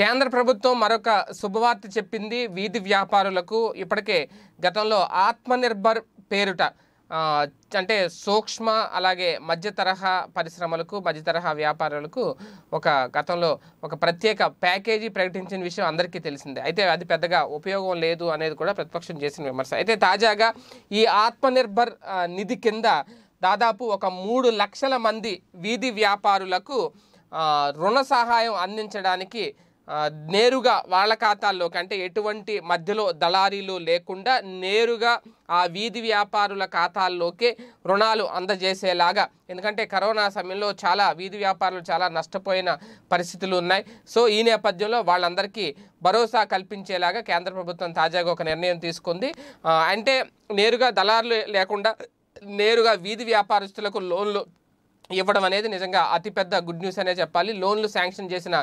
కేంద్ర ప్రభుత్వం మరొక శుభవార్త చెప్పింది వీధి వ్యాపారులకు ఇప్పటికే గతంలో ఆత్మనిర్భర్ పేరుట అంటే సూక్ష్మ అలాగే మధ్య తరహా పరిశ్రమలకు మధ్య తరహా వ్యాపారులకు ఒక గతంలో ఒక ప్రత్యేక ప్యాకేజీ ప్రకటించిన విషయం అందరికీ తెలిసిందే అయితే అది పెద్దగా ఉపయోగం లేదు అనేది కూడా ప్రతిపక్షం చేసిన విమర్శ అయితే తాజాగా ఈ ఆత్మనిర్భర్ నిధి కింద దాదాపు ఒక మూడు లక్షల మంది వీధి వ్యాపారులకు రుణ సహాయం అందించడానికి నేరుగా వాళ్ళ ఖాతాల్లోకి అంటే ఎటువంటి మధ్యలో దళారీలు లేకుండా నేరుగా ఆ వీధి వ్యాపారుల ఖాతాల్లోకి రుణాలు అందజేసేలాగా ఎందుకంటే కరోనా సమయంలో చాలా వీధి వ్యాపారులు చాలా నష్టపోయిన పరిస్థితులు ఉన్నాయి సో ఈ నేపథ్యంలో వాళ్ళందరికీ భరోసా కల్పించేలాగా కేంద్ర ప్రభుత్వం తాజాగా ఒక నిర్ణయం తీసుకుంది అంటే నేరుగా దళారులు లేకుండా నేరుగా వీధి వ్యాపారస్తులకు లోన్లు ఇవ్వడం అనేది నిజంగా అతిపెద్ద గుడ్ న్యూస్ అనే చెప్పాలి లోన్లు శాంక్షన్ చేసిన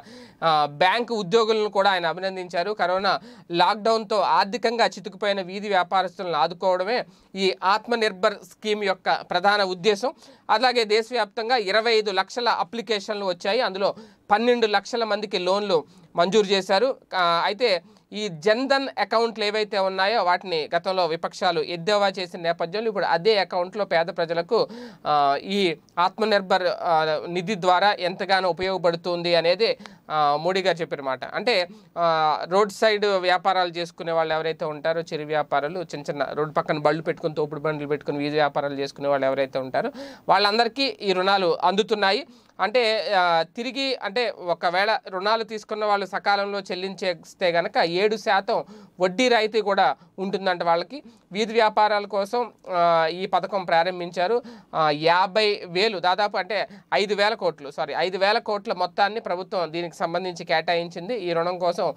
బ్యాంకు ఉద్యోగులను కూడా ఆయన అభినందించారు కరోనా లాక్డౌన్తో ఆర్థికంగా చితుకుపోయిన వీధి వ్యాపారస్తులను ఆదుకోవడమే ఈ ఆత్మనిర్భర్ స్కీమ్ యొక్క ప్రధాన ఉద్దేశం అలాగే దేశవ్యాప్తంగా ఇరవై లక్షల అప్లికేషన్లు వచ్చాయి అందులో పన్నెండు లక్షల మందికి లోన్లు మంజూరు చేశారు అయితే ఈ జన్ధన్ అకౌంట్లు ఏవైతే ఉన్నాయో వాటిని గతంలో విపక్షాలు ఎద్దేవా చేసిన నేపథ్యంలో ఇప్పుడు అదే అకౌంట్లో పేద ప్రజలకు ఈ ఆత్మనిర్భర్ నిధి ద్వారా ఎంతగానో ఉపయోగపడుతుంది అనేది మోడీ గారు మాట అంటే రోడ్ సైడ్ వ్యాపారాలు చేసుకునే వాళ్ళు ఎవరైతే ఉంటారో చిరు వ్యాపారాలు చిన్న చిన్న రోడ్డు పక్కన బళ్ళు పెట్టుకుని తోపుడు బండ్లు పెట్టుకుని వీధి వ్యాపారాలు చేసుకునే వాళ్ళు ఎవరైతే ఉంటారో వాళ్ళందరికీ ఈ రుణాలు అందుతున్నాయి అంటే తిరిగి అంటే ఒకవేళ రుణాలు తీసుకున్న వాళ్ళు సకాలంలో చెల్లించేస్తే కనుక ఏడు శాతం వడ్డీ రాయితీ కూడా ఉంటుందంట వాళ్ళకి వీధి వ్యాపారాల కోసం ఈ పథకం ప్రారంభించారు యాభై వేలు దాదాపు అంటే ఐదు వేల కోట్లు సారీ ఐదు వేల కోట్ల మొత్తాన్ని ప్రభుత్వం దీనికి సంబంధించి కేటాయించింది ఈ రుణం కోసం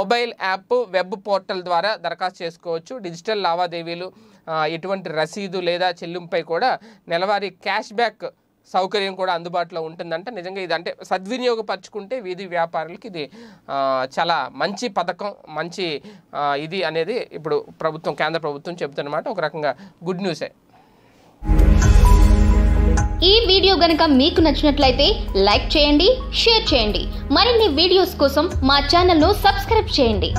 మొబైల్ యాప్ వెబ్ పోర్టల్ ద్వారా దరఖాస్తు చేసుకోవచ్చు డిజిటల్ లావాదేవీలు ఎటువంటి రసీదు లేదా చెల్లింపై కూడా నెలవారీ క్యాష్ బ్యాక్ సౌకర్యం కూడా అందుబాటులో ఉంటుందంట నిజంగా ఇది అంటే సద్వినియోగపరచుకుంటే వీధి వ్యాపారులకి ఇది చాలా మంచి పథకం మంచి ఇది అనేది ఇప్పుడు ప్రభుత్వం కేంద్ర ప్రభుత్వం చెబుతున్నమాట ఒక రకంగా గుడ్ న్యూసే ఈ వీడియో గనక మీకు నచ్చినట్లయితే లైక్ చేయండి షేర్ చేయండి మరిన్ని వీడియోస్ కోసం మా ఛానల్ను సబ్స్క్రైబ్ చేయండి